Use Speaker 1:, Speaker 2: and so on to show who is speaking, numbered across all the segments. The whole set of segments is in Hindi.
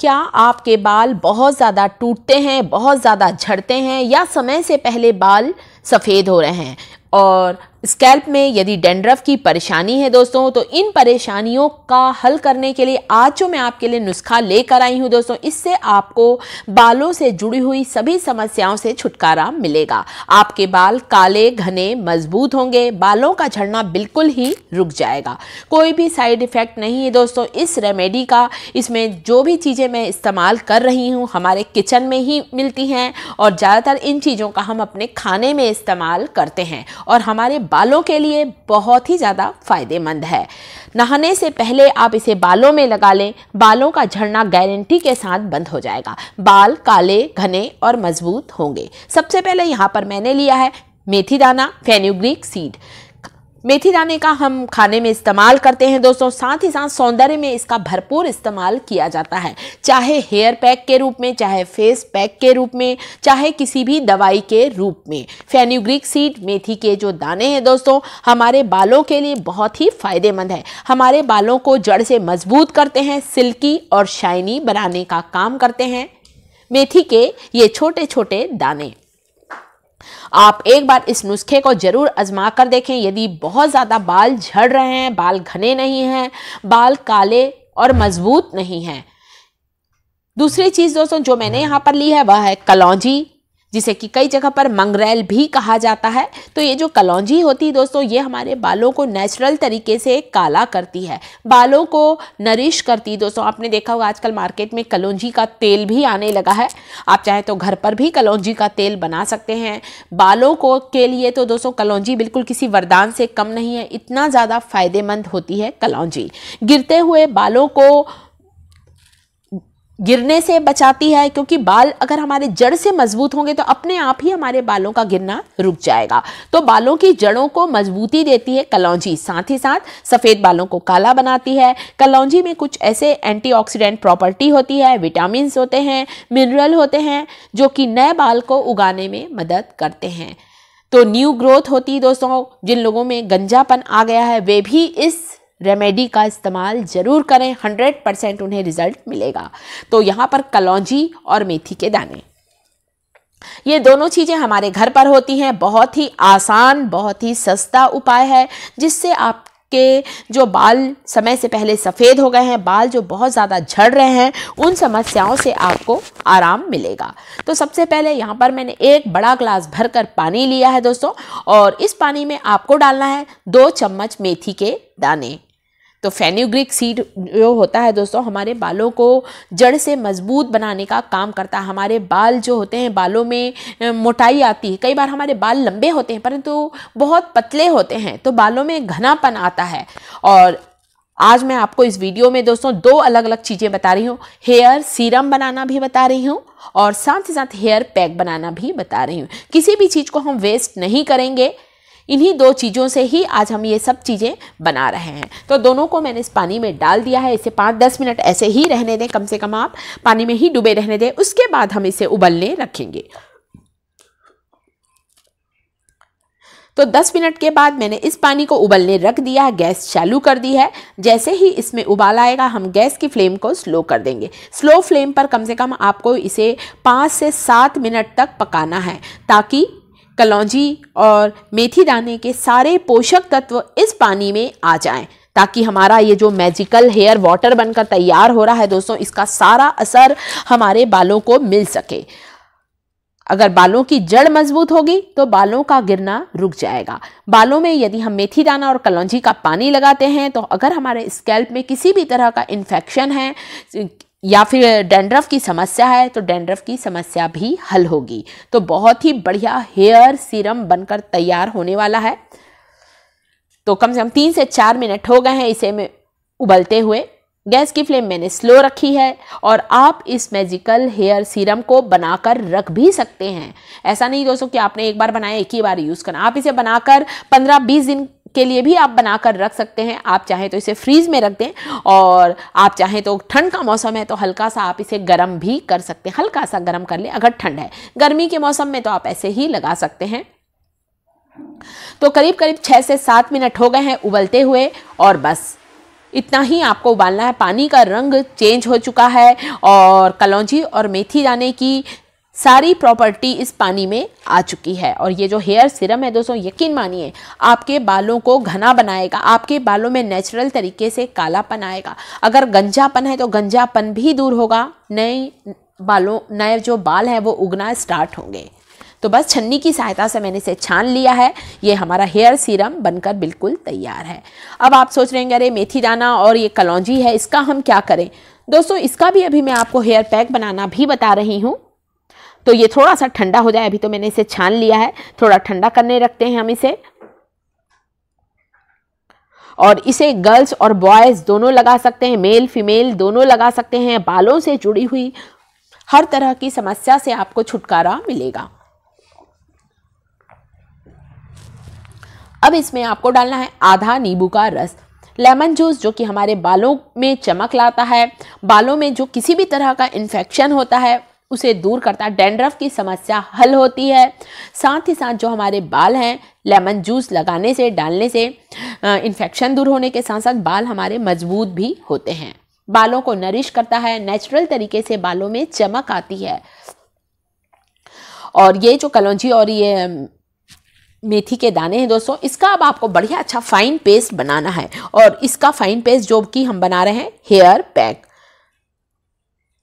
Speaker 1: क्या आपके बाल बहुत ज़्यादा टूटते हैं बहुत ज़्यादा झड़ते हैं या समय से पहले बाल सफ़ेद हो रहे हैं और स्कैल्प में यदि डेंड्रफ की परेशानी है दोस्तों तो इन परेशानियों का हल करने के लिए आज जो मैं आपके लिए नुस्खा लेकर आई हूँ दोस्तों इससे आपको बालों से जुड़ी हुई सभी समस्याओं से छुटकारा मिलेगा आपके बाल काले घने मजबूत होंगे बालों का झड़ना बिल्कुल ही रुक जाएगा कोई भी साइड इफ़ेक्ट नहीं है दोस्तों इस रेमेडी का इसमें जो भी चीज़ें मैं इस्तेमाल कर रही हूँ हमारे किचन में ही मिलती हैं और ज़्यादातर इन चीज़ों का हम अपने खाने में इस्तेमाल करते हैं और हमारे बालों के लिए बहुत ही ज़्यादा फ़ायदेमंद है नहाने से पहले आप इसे बालों में लगा लें बालों का झड़ना गारंटी के साथ बंद हो जाएगा बाल काले घने और मजबूत होंगे सबसे पहले यहाँ पर मैंने लिया है मेथी दाना फेन्यूग्रीक सीड मेथी दाने का हम खाने में इस्तेमाल करते हैं दोस्तों साथ ही साथ सौंदर्य में इसका भरपूर इस्तेमाल किया जाता है चाहे हेयर पैक के रूप में चाहे फेस पैक के रूप में चाहे किसी भी दवाई के रूप में फेन्यूग्रिक सीड मेथी के जो दाने हैं दोस्तों हमारे बालों के लिए बहुत ही फायदेमंद है हमारे बालों को जड़ से मजबूत करते हैं सिल्की और शाइनी बनाने का काम करते हैं मेथी के ये छोटे छोटे दाने आप एक बार इस नुस्खे को ज़रूर आजमा कर देखें यदि बहुत ज़्यादा बाल झड़ रहे हैं बाल घने नहीं हैं बाल काले और मजबूत नहीं हैं दूसरी चीज़ दोस्तों जो मैंने यहाँ पर ली है वह है कलौजी जिसे कि कई जगह पर मंगरेल भी कहा जाता है तो ये जो कलौंजी होती है दोस्तों ये हमारे बालों को नेचुरल तरीके से काला करती है बालों को नरिश करती है दोस्तों आपने देखा होगा आजकल मार्केट में कलौंजी का तेल भी आने लगा है आप चाहे तो घर पर भी कलौंजी का तेल बना सकते हैं बालों को के लिए तो दोस्तों कलौंजी बिल्कुल किसी वरदान से कम नहीं है इतना ज़्यादा फ़ायदेमंद होती है कलौंजी गिरते हुए बालों को गिरने से बचाती है क्योंकि बाल अगर हमारे जड़ से मजबूत होंगे तो अपने आप ही हमारे बालों का गिरना रुक जाएगा तो बालों की जड़ों को मजबूती देती है कलौजी साथ ही साथ सफ़ेद बालों को काला बनाती है कलौजी में कुछ ऐसे एंटीऑक्सीडेंट प्रॉपर्टी होती है विटामिन होते हैं मिनरल होते हैं जो कि नए बाल को उगाने में मदद करते हैं तो न्यू ग्रोथ होती है दोस्तों जिन लोगों में गंजापन आ गया है वे भी इस रेमेडी का इस्तेमाल ज़रूर करें 100 परसेंट उन्हें रिज़ल्ट मिलेगा तो यहाँ पर कलौजी और मेथी के दाने ये दोनों चीज़ें हमारे घर पर होती हैं बहुत ही आसान बहुत ही सस्ता उपाय है जिससे आप के जो बाल समय से पहले सफ़ेद हो गए हैं बाल जो बहुत ज़्यादा झड़ रहे हैं उन समस्याओं से आपको आराम मिलेगा तो सबसे पहले यहाँ पर मैंने एक बड़ा ग्लास भरकर पानी लिया है दोस्तों और इस पानी में आपको डालना है दो चम्मच मेथी के दाने तो फेन्यूग्रिक सीड जो होता है दोस्तों हमारे बालों को जड़ से मजबूत बनाने का काम करता है हमारे बाल जो होते हैं बालों में मोटाई आती है कई बार हमारे बाल लंबे होते हैं परंतु बहुत पतले होते हैं तो बालों में घनापन आता है और आज मैं आपको इस वीडियो में दोस्तों दो अलग अलग चीज़ें बता रही हूँ हेयर सीरम बनाना भी बता रही हूँ और साथ ही साथ हेयर पैक बनाना भी बता रही हूँ किसी भी चीज़ को हम वेस्ट नहीं करेंगे इन्हीं दो चीज़ों से ही आज हम ये सब चीज़ें बना रहे हैं तो दोनों को मैंने इस पानी में डाल दिया है इसे पाँच दस मिनट ऐसे ही रहने दें कम से कम आप पानी में ही डूबे रहने दें उसके बाद हम इसे उबलने रखेंगे तो 10 मिनट के बाद मैंने इस पानी को उबलने रख दिया गैस चालू कर दी है जैसे ही इसमें उबाल आएगा हम गैस की फ्लेम को स्लो कर देंगे स्लो फ्लेम पर कम से कम आपको इसे पाँच से सात मिनट तक पकाना है ताकि कलौजी और मेथी दाने के सारे पोषक तत्व इस पानी में आ जाएं ताकि हमारा ये जो मैजिकल हेयर वाटर बनकर तैयार हो रहा है दोस्तों इसका सारा असर हमारे बालों को मिल सके अगर बालों की जड़ मजबूत होगी तो बालों का गिरना रुक जाएगा बालों में यदि हम मेथी दाना और कलौजी का पानी लगाते हैं तो अगर हमारे स्कैल्प में किसी भी तरह का इन्फेक्शन है या फिर डेंड्रफ की समस्या है तो डेंड्रफ की समस्या भी हल होगी तो बहुत ही बढ़िया हेयर सीरम बनकर तैयार होने वाला है तो कम से कम तीन से चार मिनट हो गए हैं इसे में उबलते हुए गैस की फ्लेम मैंने स्लो रखी है और आप इस मैजिकल हेयर सीरम को बनाकर रख भी सकते हैं ऐसा नहीं दोस्तों कि आपने एक बार बनाया एक ही बार यूज़ करना आप इसे बनाकर 15-20 दिन के लिए भी आप बना कर रख सकते हैं आप चाहें तो इसे फ्रीज में रख दें और आप चाहें तो ठंड का मौसम है तो हल्का सा आप इसे गर्म भी कर सकते हैं हल्का सा गर्म कर लें अगर ठंड है गर्मी के मौसम में तो आप ऐसे ही लगा सकते हैं तो करीब करीब छः से सात मिनट हो गए हैं उबलते हुए और बस इतना ही आपको उबालना है पानी का रंग चेंज हो चुका है और कलौजी और मेथी दाने की सारी प्रॉपर्टी इस पानी में आ चुकी है और ये जो हेयर सिरम है दोस्तों यकीन मानिए आपके बालों को घना बनाएगा आपके बालों में नेचुरल तरीके से कालापन आएगा अगर गंजापन है तो गंजापन भी दूर होगा नए बालों नए जो बाल हैं वो उगना स्टार्ट होंगे तो बस छन्नी की सहायता से मैंने इसे छान लिया है ये हमारा हेयर सीरम बनकर बिल्कुल तैयार है अब आप सोच रहे हैं अरे मेथी दाना और ये कलौजी है इसका हम क्या करें दोस्तों इसका भी अभी मैं आपको हेयर पैक बनाना भी बता रही हूँ तो ये थोड़ा सा ठंडा हो जाए अभी तो मैंने इसे छान लिया है थोड़ा ठंडा करने रखते हैं हम इसे और इसे गर्ल्स और बॉयज़ दोनों लगा सकते हैं मेल फीमेल दोनों लगा सकते हैं बालों से जुड़ी हुई हर तरह की समस्या से आपको छुटकारा मिलेगा अब इसमें आपको डालना है आधा नींबू का रस लेमन जूस जो कि हमारे बालों में चमक लाता है बालों में जो किसी भी तरह का इन्फेक्शन होता है उसे दूर करता है डेंड्रफ की समस्या हल होती है साथ ही साथ जो हमारे बाल हैं लेमन जूस लगाने से डालने से इन्फेक्शन दूर होने के साथ साथ बाल हमारे मजबूत भी होते हैं बालों को नरिश करता है नेचुरल तरीके से बालों में चमक आती है और ये जो कलौजी और ये मेथी के दाने हैं दोस्तों इसका अब आपको बढ़िया अच्छा फाइन पेस्ट बनाना है और इसका फाइन पेस्ट जो कि हम बना रहे हैं हेयर पैक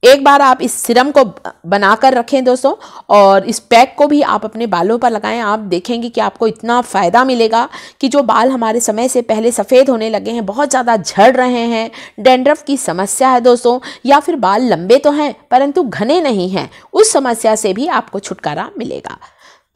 Speaker 1: एक बार आप इस सिरम को बना कर रखें दोस्तों और इस पैक को भी आप अपने बालों पर लगाएं आप देखेंगे कि आपको इतना फ़ायदा मिलेगा कि जो बाल हमारे समय से पहले सफ़ेद होने लगे हैं बहुत ज़्यादा झड़ रहे हैं डेंड्रफ की समस्या है दोस्तों या फिर बाल लंबे तो हैं परंतु घने नहीं हैं उस समस्या से भी आपको छुटकारा मिलेगा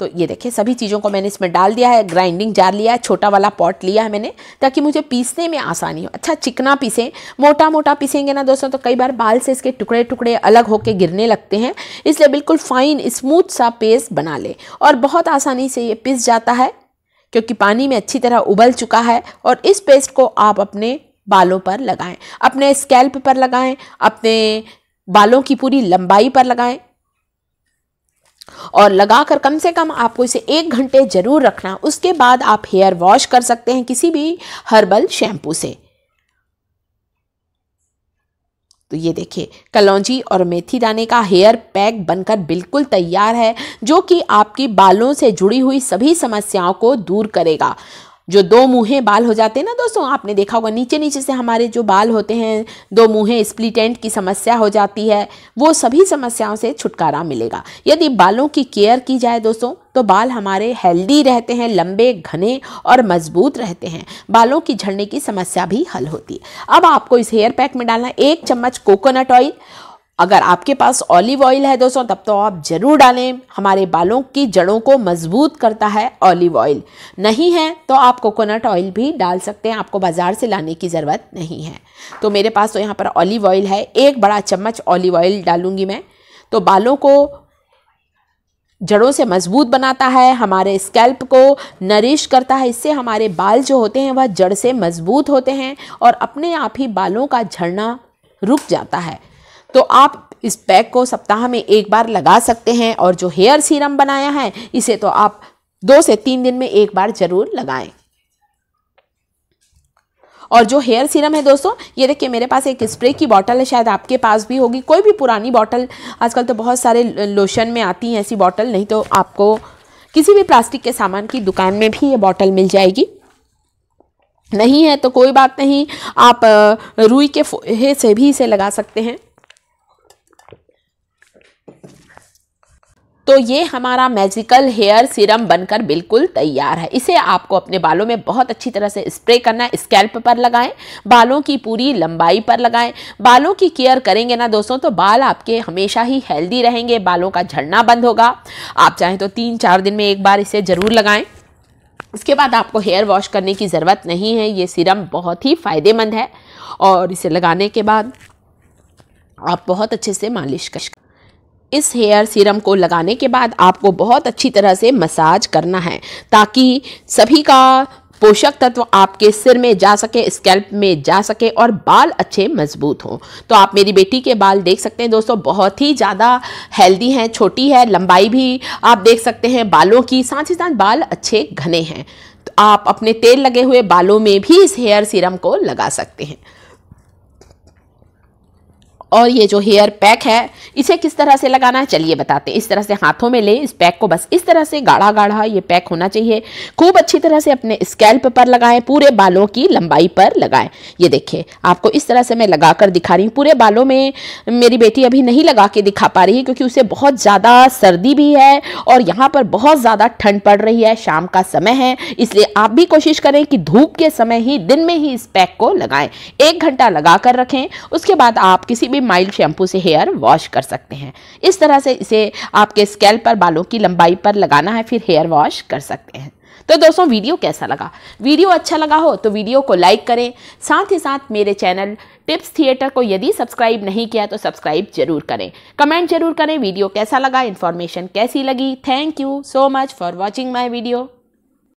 Speaker 1: तो ये देखिए सभी चीज़ों को मैंने इसमें डाल दिया है ग्राइंडिंग जार लिया है छोटा वाला पॉट लिया है मैंने ताकि मुझे पीसने में आसानी हो अच्छा चिकना पीसें मोटा मोटा पीसेंगे ना दोस्तों तो कई बार बाल से इसके टुकड़े टुकड़े अलग होकर गिरने लगते हैं इसलिए बिल्कुल फाइन स्मूथ सा पेस्ट बना लें और बहुत आसानी से ये पिस जाता है क्योंकि पानी में अच्छी तरह उबल चुका है और इस पेस्ट को आप अपने बालों पर लगाएं अपने स्कैल्प पर लगाएं अपने बालों की पूरी लंबाई पर लगाएं और लगाकर कम से कम आपको इसे एक घंटे ज़रूर रखना उसके बाद आप हेयर वॉश कर सकते हैं किसी भी हर्बल शैम्पू से तो ये देखिए कलौजी और मेथी दाने का हेयर पैक बनकर बिल्कुल तैयार है जो कि आपकी बालों से जुड़ी हुई सभी समस्याओं को दूर करेगा जो दो मुँहे बाल हो जाते हैं ना दोस्तों आपने देखा होगा नीचे नीचे से हमारे जो बाल होते हैं दो मुँहें स्प्लिटेंट की समस्या हो जाती है वो सभी समस्याओं से छुटकारा मिलेगा यदि बालों की केयर की जाए दोस्तों तो बाल हमारे हेल्दी रहते हैं लंबे घने और मजबूत रहते हैं बालों की झड़ने की समस्या भी हल होती है अब आपको इस हेयर पैक में डालना एक चम्मच कोकोनट ऑयल अगर आपके पास ऑलिव ऑयल है दोस्तों तब तो आप ज़रूर डालें हमारे बालों की जड़ों को मजबूत करता है ऑलिव ऑयल नहीं है तो आप कोकोनट ऑयल भी डाल सकते हैं आपको बाज़ार से लाने की ज़रूरत नहीं है तो मेरे पास तो यहाँ पर ऑलिव ऑयल है एक बड़ा चम्मच ऑलिव ऑयल डालूंगी मैं तो बालों को जड़ों से मजबूत बनाता है हमारे स्कैल्प को नरिश करता है इससे हमारे बाल जो होते हैं वह जड़ से मजबूत होते हैं और अपने आप ही बालों का झड़ना रुक जाता है तो आप इस पैक को सप्ताह में एक बार लगा सकते हैं और जो हेयर सीरम बनाया है इसे तो आप दो से तीन दिन में एक बार ज़रूर लगाएं और जो हेयर सीरम है दोस्तों ये देखिए मेरे पास एक स्प्रे की बॉटल है शायद आपके पास भी होगी कोई भी पुरानी बॉटल आजकल तो बहुत सारे लोशन में आती हैं ऐसी बॉटल नहीं तो आपको किसी भी प्लास्टिक के सामान की दुकान में भी ये बॉटल मिल जाएगी नहीं है तो कोई बात नहीं आप रुई के फोहे से भी इसे लगा सकते हैं तो ये हमारा मैजिकल हेयर सीरम बनकर बिल्कुल तैयार है इसे आपको अपने बालों में बहुत अच्छी तरह से स्प्रे करना है स्कैल्प पर लगाएं बालों की पूरी लंबाई पर लगाएं बालों की केयर करेंगे ना दोस्तों तो बाल आपके हमेशा ही हेल्दी रहेंगे बालों का झड़ना बंद होगा आप चाहें तो तीन चार दिन में एक बार इसे ज़रूर लगाएँ इसके बाद आपको हेयर वॉश करने की ज़रूरत नहीं है ये सीरम बहुत ही फ़ायदेमंद है और इसे लगाने के बाद आप बहुत अच्छे से मालिश कर इस हेयर सीरम को लगाने के बाद आपको बहुत अच्छी तरह से मसाज करना है ताकि सभी का पोषक तत्व आपके सिर में जा सके स्कैल्प में जा सके और बाल अच्छे मजबूत हों तो आप मेरी बेटी के बाल देख सकते हैं दोस्तों बहुत ही ज़्यादा हेल्दी हैं छोटी है लंबाई भी आप देख सकते हैं बालों की साथ ही साथ बाल अच्छे घने हैं तो आप अपने तेल लगे हुए बालों में भी इस हेयर सीरम को लगा सकते हैं और ये जो हेयर पैक है इसे किस तरह से लगाना है चलिए बताते हैं इस तरह से हाथों में लें इस पैक को बस इस तरह से गाढ़ा गाढ़ा ये पैक होना चाहिए खूब अच्छी तरह से अपने स्कैल्प पर लगाएं पूरे बालों की लंबाई पर लगाएं ये देखिए आपको इस तरह से मैं लगा कर दिखा रही हूँ पूरे बालों में मेरी बेटी अभी नहीं लगा के दिखा पा रही है क्योंकि उसे बहुत ज़्यादा सर्दी भी है और यहाँ पर बहुत ज़्यादा ठंड पड़ रही है शाम का समय है इसलिए आप भी कोशिश करें कि धूप के समय ही दिन में ही इस पैक को लगाएं एक घंटा लगा कर रखें उसके बाद आप किसी भी माइल्ड शैम्पू से हेयर वॉश कर सकते हैं इस तरह से इसे आपके स्केल पर बालों की लंबाई पर लगाना है फिर हेयर वॉश कर सकते हैं तो दोस्तों वीडियो कैसा लगा वीडियो अच्छा लगा हो तो वीडियो को लाइक करें साथ ही साथ मेरे चैनल टिप्स थिएटर को यदि सब्सक्राइब नहीं किया तो सब्सक्राइब जरूर करें कमेंट जरूर करें वीडियो कैसा लगा इन्फॉर्मेशन कैसी लगी thank you so much for watching my video